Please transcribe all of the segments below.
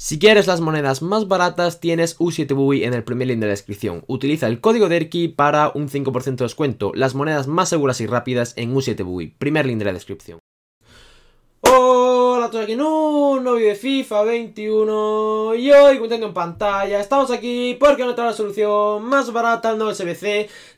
Si quieres las monedas más baratas, tienes u 7 buy en el primer link de la descripción. Utiliza el código DERKI para un 5% de descuento. Las monedas más seguras y rápidas en u 7 buy Primer link de la descripción. ¡Oh! hola a todos aquí un novio de FIFA 21 y hoy contando en pantalla estamos aquí porque trae la solución más barata no nuevo SBC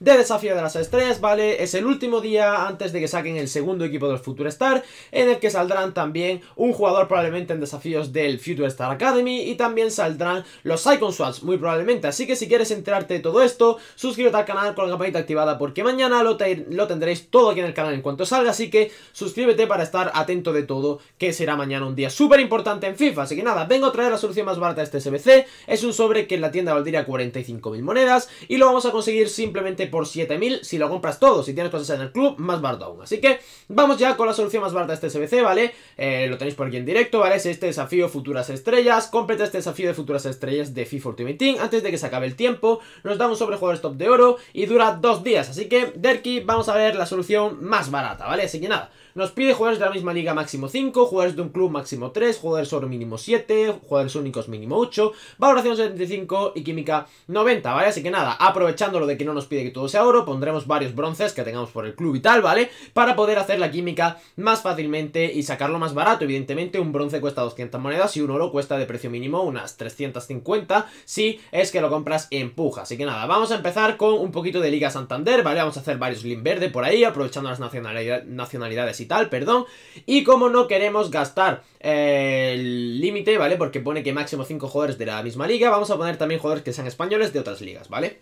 de Desafío de las Estrellas, ¿vale? Es el último día antes de que saquen el segundo equipo del Future Star en el que saldrán también un jugador probablemente en desafíos del Future Star Academy y también saldrán los Icon muy probablemente, así que si quieres enterarte de todo esto suscríbete al canal con la campanita activada porque mañana lo, lo tendréis todo aquí en el canal en cuanto salga, así que suscríbete para estar atento de todo que será mañana un día súper importante en FIFA. Así que nada, vengo a traer la solución más barata de este SBC. Es un sobre que en la tienda valdría 45.000 monedas y lo vamos a conseguir simplemente por 7.000 si lo compras todo. Si tienes cosas en el club, más barato aún. Así que vamos ya con la solución más barata de este SBC, ¿vale? Eh, lo tenéis por aquí en directo, ¿vale? Es este desafío Futuras Estrellas. Completa este desafío de Futuras Estrellas de FIFA Ultimate Team antes de que se acabe el tiempo. Nos da un sobre jugadores top de oro y dura dos días. Así que, Derky vamos a ver la solución más barata, ¿vale? Así que nada, nos pide jugadores de la misma liga máximo 5, jugadores de un club máximo 3, jugadores oro mínimo 7, jugadores únicos mínimo 8, valoración 75 y química 90, ¿vale? Así que nada, aprovechando lo de que no nos pide que todo sea oro, pondremos varios bronces que tengamos por el club y tal, ¿vale? Para poder hacer la química más fácilmente y sacarlo más barato. Evidentemente un bronce cuesta 200 monedas y un oro cuesta de precio mínimo unas 350 si es que lo compras en puja. Así que nada, vamos a empezar con un poquito de Liga Santander, ¿vale? Vamos a hacer varios Glim Verde por ahí, aprovechando las nacionalidades y perdón. Y como no queremos gastar eh, el límite, ¿vale? Porque pone que máximo 5 jugadores de la misma liga, vamos a poner también jugadores que sean españoles de otras ligas, ¿vale?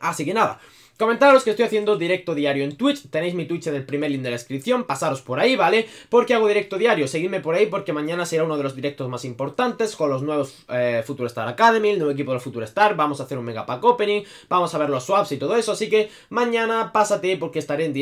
Así que nada, Comentaros que estoy haciendo directo diario en Twitch, tenéis mi Twitch en el primer link de la descripción, pasaros por ahí, ¿vale? Porque hago directo diario, seguidme por ahí porque mañana será uno de los directos más importantes con los nuevos eh, Future Star Academy, el nuevo equipo de Future Star, vamos a hacer un Mega Pack Opening, vamos a ver los swaps y todo eso, así que mañana pásate porque estaré en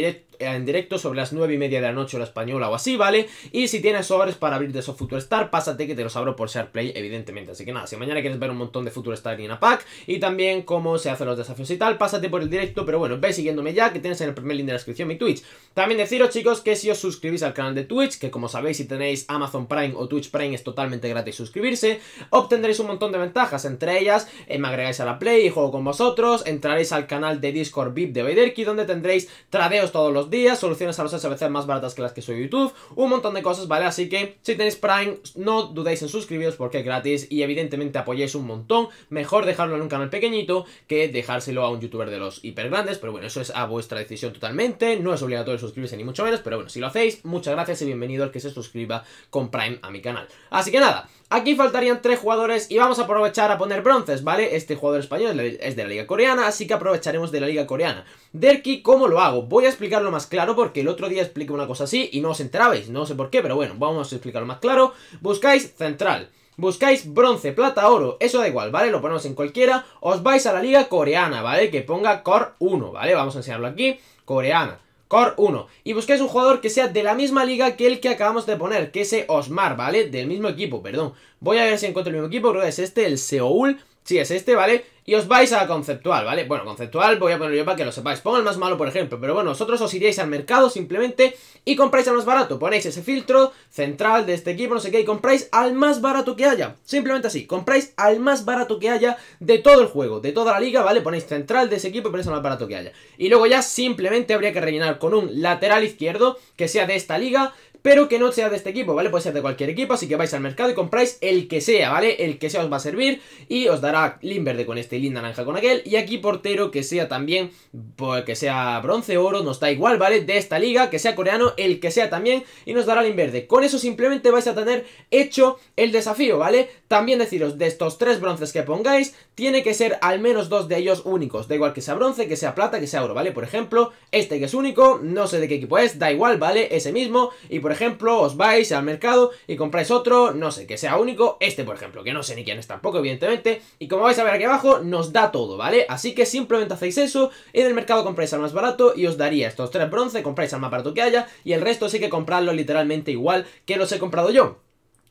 directo, sobre las 9 y media de la noche O la española o así, ¿vale? Y si tienes sobres para abrir de esos Future Star, pásate que te los abro por SharePlay, evidentemente. Así que nada, si mañana quieres ver un montón de Future Star y una pack y también cómo se hacen los desafíos y tal, pásate por el directo pero bueno, ve siguiéndome ya, que tienes en el primer link de la descripción mi Twitch. También deciros, chicos, que si os suscribís al canal de Twitch, que como sabéis, si tenéis Amazon Prime o Twitch Prime es totalmente gratis suscribirse, obtendréis un montón de ventajas, entre ellas, eh, me agregáis a la Play y juego con vosotros, entraréis al canal de Discord VIP de Vaderki, donde tendréis tradeos todos los días, soluciones a los SBC más baratas que las que soy YouTube, un montón de cosas, ¿vale? Así que, si tenéis Prime, no dudéis en suscribiros porque es gratis y evidentemente apoyáis un montón, mejor dejarlo en un canal pequeñito que dejárselo a un youtuber de los hiper pero bueno, eso es a vuestra decisión totalmente, no es obligatorio suscribirse ni mucho menos, pero bueno, si lo hacéis, muchas gracias y bienvenido al que se suscriba con Prime a mi canal. Así que nada, aquí faltarían tres jugadores y vamos a aprovechar a poner bronces, ¿vale? Este jugador español es de la liga coreana, así que aprovecharemos de la liga coreana. Derki, ¿cómo lo hago? Voy a explicarlo más claro porque el otro día expliqué una cosa así y no os enterabais, no sé por qué, pero bueno, vamos a explicarlo más claro. Buscáis central. Buscáis bronce, plata, oro, eso da igual, ¿vale? Lo ponemos en cualquiera. Os vais a la liga coreana, ¿vale? Que ponga Core 1, ¿vale? Vamos a enseñarlo aquí. Coreana. Core 1. Y buscáis un jugador que sea de la misma liga que el que acabamos de poner, que ese Osmar, ¿vale? Del mismo equipo, perdón. Voy a ver si encuentro el mismo equipo, creo que es este, el Seoul. Sí, es este, ¿vale? Y os vais a conceptual, ¿vale? Bueno, conceptual voy a ponerlo yo para que lo sepáis. Pongo el más malo, por ejemplo. Pero bueno, vosotros os iríais al mercado simplemente y compráis al más barato. Ponéis ese filtro central de este equipo, no sé qué, y compráis al más barato que haya. Simplemente así. Compráis al más barato que haya de todo el juego, de toda la liga, ¿vale? Ponéis central de ese equipo y ponéis al más barato que haya. Y luego ya simplemente habría que rellenar con un lateral izquierdo que sea de esta liga, pero que no sea de este equipo, ¿vale? Puede ser de cualquier equipo, así que vais al mercado y compráis el que sea, ¿vale? El que sea os va a servir y os dará lin verde con este, lindo naranja con aquel y aquí portero que sea también, pues, que sea bronce, oro, nos da igual, ¿vale? De esta liga, que sea coreano, el que sea también y nos dará lin verde. Con eso simplemente vais a tener hecho el desafío, ¿vale? También deciros, de estos tres bronces que pongáis, tiene que ser al menos dos de ellos únicos, da igual que sea bronce, que sea plata, que sea oro, ¿vale? Por ejemplo, este que es único, no sé de qué equipo es, da igual, ¿vale? Ese mismo y por ejemplo, os vais al mercado y compráis otro, no sé, que sea único, este por ejemplo, que no sé ni quién es tampoco, evidentemente, y como vais a ver aquí abajo, nos da todo, ¿vale? Así que simplemente hacéis eso, en el mercado compráis al más barato y os daría estos tres bronce, compráis al más barato que haya, y el resto sí que comprarlo literalmente igual que los he comprado yo.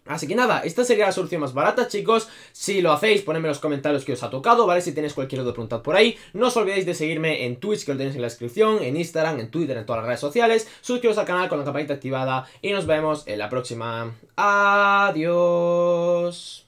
Así que nada, esta sería la solución más barata, chicos. Si lo hacéis, ponedme en los comentarios que os ha tocado, ¿vale? Si tenéis cualquier duda, preguntad por ahí. No os olvidéis de seguirme en Twitch, que lo tenéis en la descripción, en Instagram, en Twitter, en todas las redes sociales. Suscribiros al canal con la campanita activada y nos vemos en la próxima. Adiós.